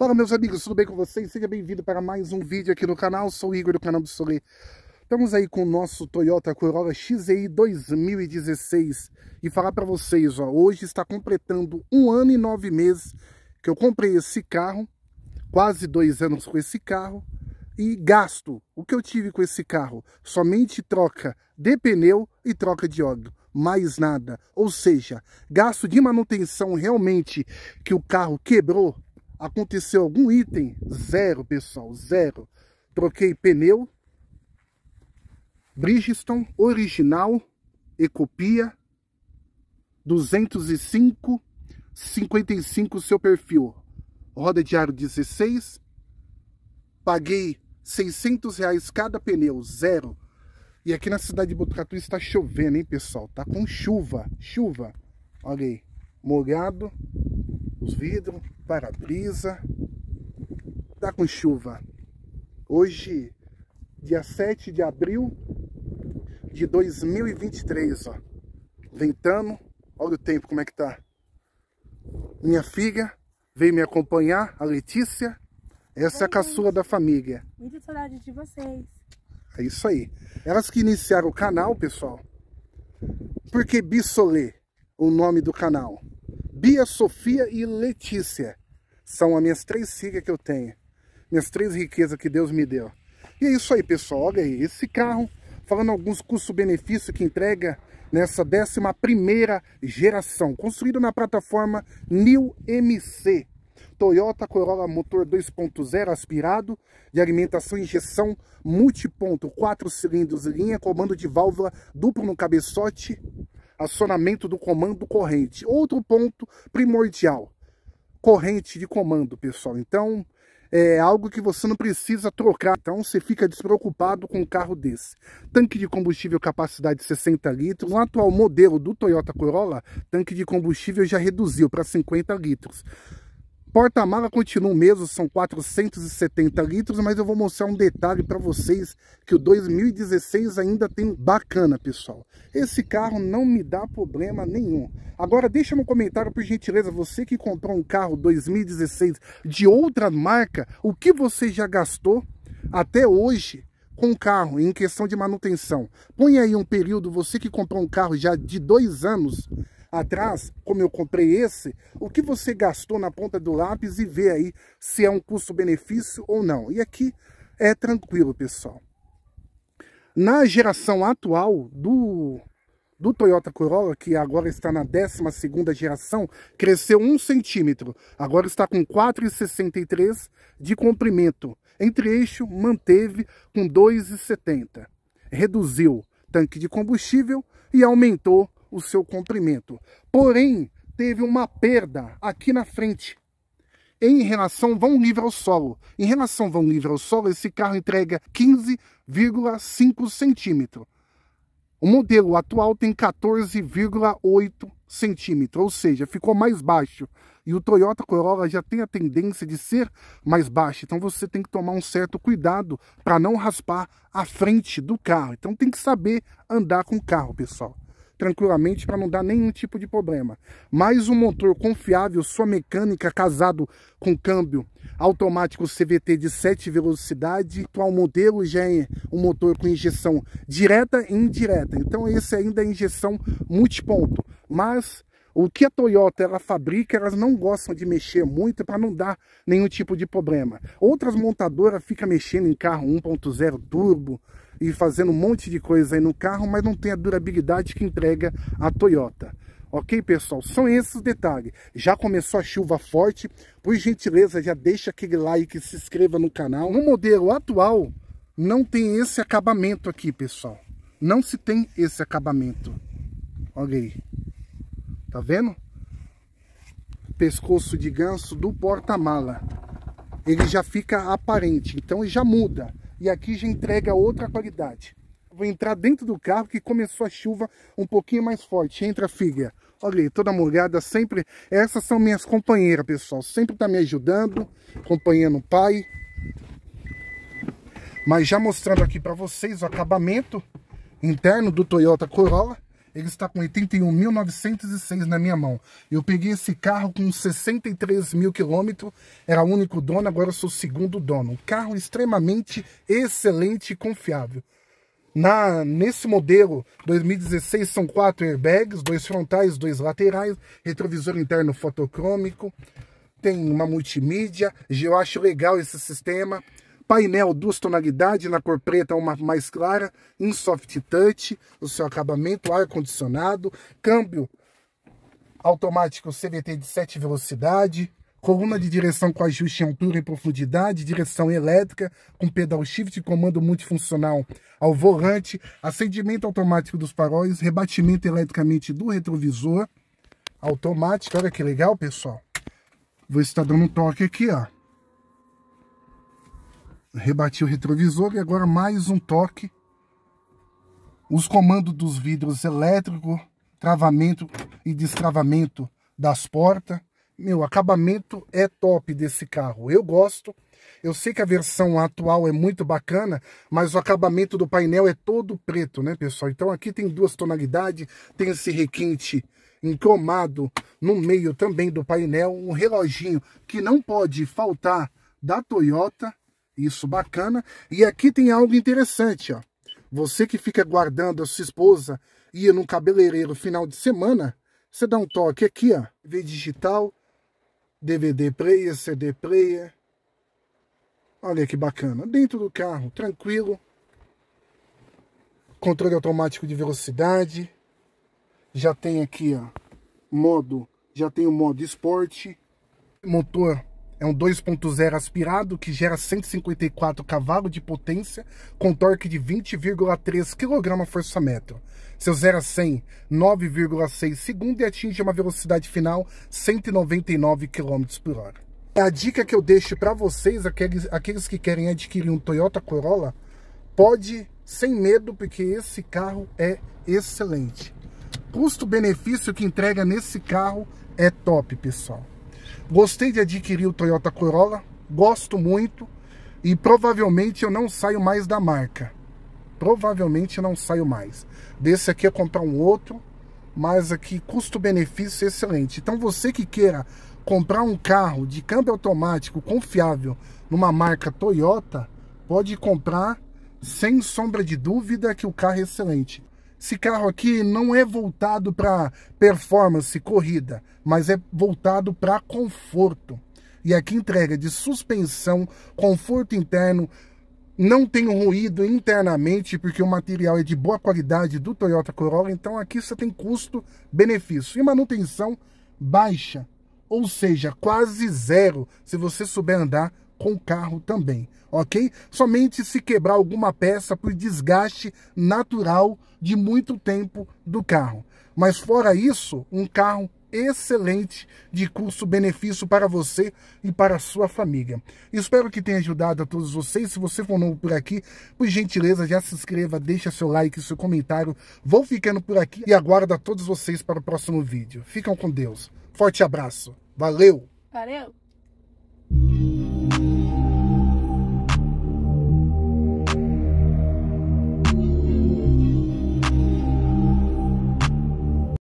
Fala meus amigos, tudo bem com vocês? Seja bem-vindo para mais um vídeo aqui no canal, sou o Igor do canal do Sorri. Estamos aí com o nosso Toyota Corolla XEI 2016 e falar para vocês, ó, hoje está completando um ano e nove meses que eu comprei esse carro, quase dois anos com esse carro e gasto o que eu tive com esse carro, somente troca de pneu e troca de óleo mais nada. Ou seja, gasto de manutenção realmente que o carro quebrou aconteceu algum item, zero, pessoal, zero. Troquei pneu, Bridgestone, original, Ecopia, 205, 55 seu perfil. Roda de aro 16, paguei 600 reais cada pneu, zero. E aqui na cidade de Botucatu está chovendo, hein, pessoal? Tá com chuva, chuva. Olha aí, molhado, os vidros, para-brisa, tá com chuva. Hoje, dia 7 de abril de 2023, ó. Ventando, olha o tempo como é que tá. Minha filha veio me acompanhar, a Letícia. Essa é Oi, é a caçula da família. Muita saudade de vocês. É isso aí. Elas que iniciaram o canal, pessoal. Porque Bissolê, o nome do canal. Bia, Sofia e Letícia. São as minhas três sigas que eu tenho. Minhas três riquezas que Deus me deu. E é isso aí, pessoal. Olha aí, esse carro, falando alguns custo-benefício que entrega nessa 11 geração, construído na plataforma New MC. Toyota Corolla motor 2.0 aspirado de alimentação e injeção multiponto, quatro cilindros linha, comando de válvula duplo no cabeçote, acionamento do comando corrente. Outro ponto primordial, corrente de comando, pessoal. Então, é algo que você não precisa trocar. Então, você fica despreocupado com um carro desse. Tanque de combustível capacidade 60 litros. No atual modelo do Toyota Corolla, tanque de combustível já reduziu para 50 litros. Porta-mala continua o mesmo, são 470 litros, mas eu vou mostrar um detalhe para vocês que o 2016 ainda tem bacana, pessoal. Esse carro não me dá problema nenhum. Agora deixa no comentário, por gentileza, você que comprou um carro 2016 de outra marca, o que você já gastou até hoje com o carro em questão de manutenção. Põe aí um período, você que comprou um carro já de dois anos, atrás, como eu comprei esse, o que você gastou na ponta do lápis e vê aí se é um custo-benefício ou não. E aqui é tranquilo, pessoal. Na geração atual do, do Toyota Corolla, que agora está na 12ª geração, cresceu um centímetro. Agora está com 4,63 de comprimento. Entre eixo, manteve com 2,70. Reduziu tanque de combustível e aumentou o seu comprimento. Porém, teve uma perda aqui na frente. Em relação vão nível ao solo. Em relação vão livre ao solo, esse carro entrega 15,5 centímetros. O modelo atual tem 14,8 centímetros, ou seja, ficou mais baixo. E o Toyota Corolla já tem a tendência de ser mais baixo, então você tem que tomar um certo cuidado para não raspar a frente do carro. Então tem que saber andar com o carro, pessoal tranquilamente para não dar nenhum tipo de problema. Mais um motor confiável, sua mecânica, casado com câmbio automático CVT de 7 velocidades. O atual modelo já é um motor com injeção direta e indireta. Então esse ainda é injeção multiponto. Mas o que a Toyota ela fabrica, elas não gostam de mexer muito para não dar nenhum tipo de problema. Outras montadoras ficam mexendo em carro 1.0 turbo, e fazendo um monte de coisa aí no carro, mas não tem a durabilidade que entrega a Toyota. Ok, pessoal? São esses detalhes. Já começou a chuva forte, por gentileza, já deixa aquele like, se inscreva no canal. No modelo atual, não tem esse acabamento aqui, pessoal. Não se tem esse acabamento. Olha aí. Tá vendo? Pescoço de ganso do porta-mala. Ele já fica aparente, então já muda e aqui já entrega outra qualidade. Vou entrar dentro do carro que começou a chuva um pouquinho mais forte. Entra, filha. Olha aí, toda molhada, sempre... Essas são minhas companheiras, pessoal. Sempre tá me ajudando, acompanhando o pai. Mas já mostrando aqui para vocês o acabamento interno do Toyota Corolla. Ele está com 81.906 na minha mão. Eu peguei esse carro com 63 mil quilômetros. Era o único dono, agora sou o segundo dono. Um carro extremamente excelente e confiável. Na, nesse modelo 2016 são quatro airbags, dois frontais, dois laterais, retrovisor interno fotocrômico, tem uma multimídia. Eu acho legal esse sistema. Painel, duas tonalidades, na cor preta uma mais clara, em soft touch, o seu acabamento, ar-condicionado, câmbio automático CVT de 7 velocidade, coluna de direção com ajuste em altura e profundidade, direção elétrica com pedal shift, comando multifuncional ao volante, acendimento automático dos faróis, rebatimento eletricamente do retrovisor automático. Olha que legal, pessoal. Vou estar dando um toque aqui, ó. Rebati o retrovisor e agora mais um toque. Os comandos dos vidros elétricos, travamento e destravamento das portas. Meu, acabamento é top desse carro. Eu gosto. Eu sei que a versão atual é muito bacana, mas o acabamento do painel é todo preto, né, pessoal? Então aqui tem duas tonalidades, tem esse requinte encromado no meio também do painel, um reloginho que não pode faltar da Toyota. Isso, bacana. E aqui tem algo interessante, ó. Você que fica guardando a sua esposa ir num cabeleireiro final de semana, você dá um toque aqui, ó. TV digital, DVD player, CD player. Olha que bacana. Dentro do carro, tranquilo. Controle automático de velocidade. Já tem aqui, ó, modo, já tem o modo esporte. Motor é um 2.0 aspirado que gera 154 cavalos de potência com torque de 20,3 kgfm. Seu 0 a 100, 9,6 segundos e atinge uma velocidade final 199 km por hora. A dica que eu deixo para vocês, aqueles, aqueles que querem adquirir um Toyota Corolla, pode sem medo, porque esse carro é excelente. Custo-benefício que entrega nesse carro é top, pessoal. Gostei de adquirir o Toyota Corolla, gosto muito e provavelmente eu não saio mais da marca. Provavelmente não saio mais. Desse aqui é comprar um outro, mas aqui custo-benefício excelente. Então você que queira comprar um carro de câmbio automático confiável numa marca Toyota, pode comprar sem sombra de dúvida que o carro é excelente esse carro aqui não é voltado para performance, corrida, mas é voltado para conforto. E aqui entrega de suspensão, conforto interno, não tem ruído internamente, porque o material é de boa qualidade do Toyota Corolla, então aqui você tem custo-benefício. E manutenção baixa, ou seja, quase zero, se você souber andar com o carro também, ok? Somente se quebrar alguma peça por desgaste natural de muito tempo do carro. Mas fora isso, um carro excelente de custo-benefício para você e para a sua família. Espero que tenha ajudado a todos vocês. Se você for novo por aqui, por gentileza, já se inscreva, deixa seu like, seu comentário. Vou ficando por aqui e aguardo a todos vocês para o próximo vídeo. Ficam com Deus. Forte abraço. Valeu! Valeu!